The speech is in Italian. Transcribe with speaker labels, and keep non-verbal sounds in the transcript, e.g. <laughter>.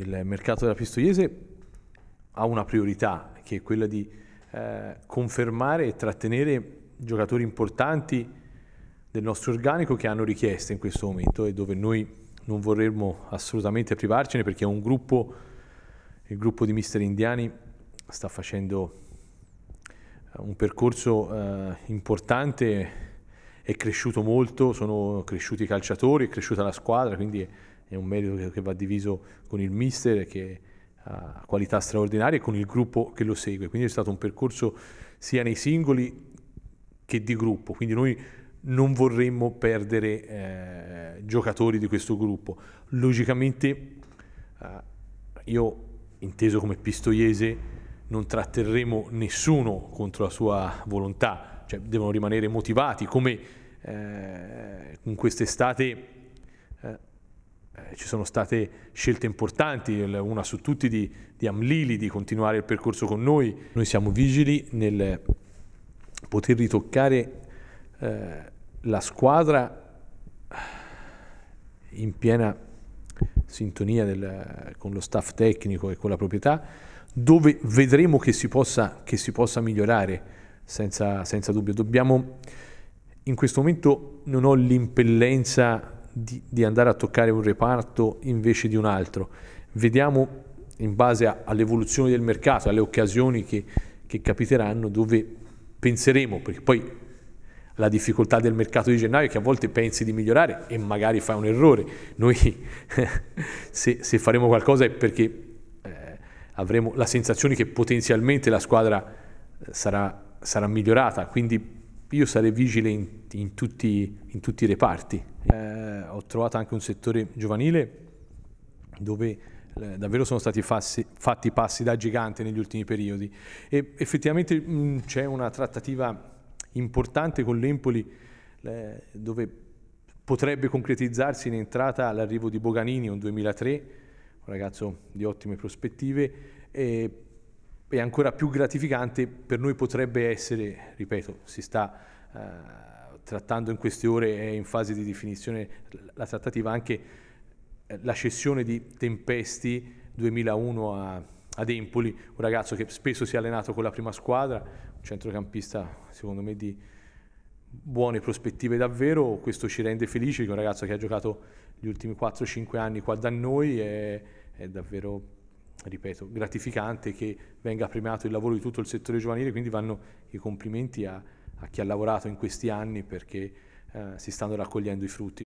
Speaker 1: il mercato della Pistoiese ha una priorità che è quella di eh, confermare e trattenere giocatori importanti del nostro organico che hanno richieste in questo momento e dove noi non vorremmo assolutamente privarcene perché un gruppo, il gruppo di mister indiani sta facendo eh, un percorso eh, importante è cresciuto molto, sono cresciuti i calciatori, è cresciuta la squadra, quindi è un merito che va diviso con il mister che ha qualità straordinarie e con il gruppo che lo segue. Quindi è stato un percorso sia nei singoli che di gruppo, quindi noi non vorremmo perdere eh, giocatori di questo gruppo. Logicamente eh, io, inteso come pistoiese, non tratterremo nessuno contro la sua volontà cioè devono rimanere motivati, come eh, in quest'estate eh, eh ci sono state scelte importanti, una su tutti di, di, Amlili di continuare il percorso con noi. Noi siamo vigili nel poter ritoccare eh, la squadra eh, in piena sintonia del, con lo staff tecnico e con la proprietà, dove vedremo che si possa, che si possa migliorare senza, senza dubbio. Dobbiamo, in questo momento non ho l'impellenza di, di, andare a toccare un reparto invece di un altro. Vediamo in base a, all'evoluzione del mercato, alle occasioni che, che capiteranno, dove penseremo, perché poi la difficoltà del mercato di gennaio è che a volte pensi di migliorare e magari fai un errore. Noi <laughs> se, se, faremo qualcosa è perché eh, avremo la sensazione che potenzialmente la squadra eh, sarà sarà migliorata, quindi io sarei vigile in, in, tutti, in tutti, i reparti. Eh, ho trovato anche un settore giovanile dove eh, davvero sono stati fassi, fatti passi da gigante negli ultimi periodi e effettivamente mh, mm, c'è una trattativa importante con l'Empoli eh, dove potrebbe concretizzarsi in entrata l'arrivo di Boganini, un 2003, un ragazzo di ottime prospettive, e ancora più gratificante per noi potrebbe essere, ripeto, si sta eh, trattando in queste ore, è in fase di definizione la trattativa anche eh, la cessione di Tempesti 2001 a, ad Empoli, un ragazzo che spesso si è allenato con la prima squadra, un centrocampista secondo me di buone prospettive davvero, questo ci rende felici che un ragazzo che ha giocato gli ultimi 4-5 anni qua da noi è, è davvero ripeto, gratificante che venga premiato il lavoro di tutto il settore giovanile, quindi vanno i complimenti a, a chi ha lavorato in questi anni perché eh, si stanno raccogliendo i frutti.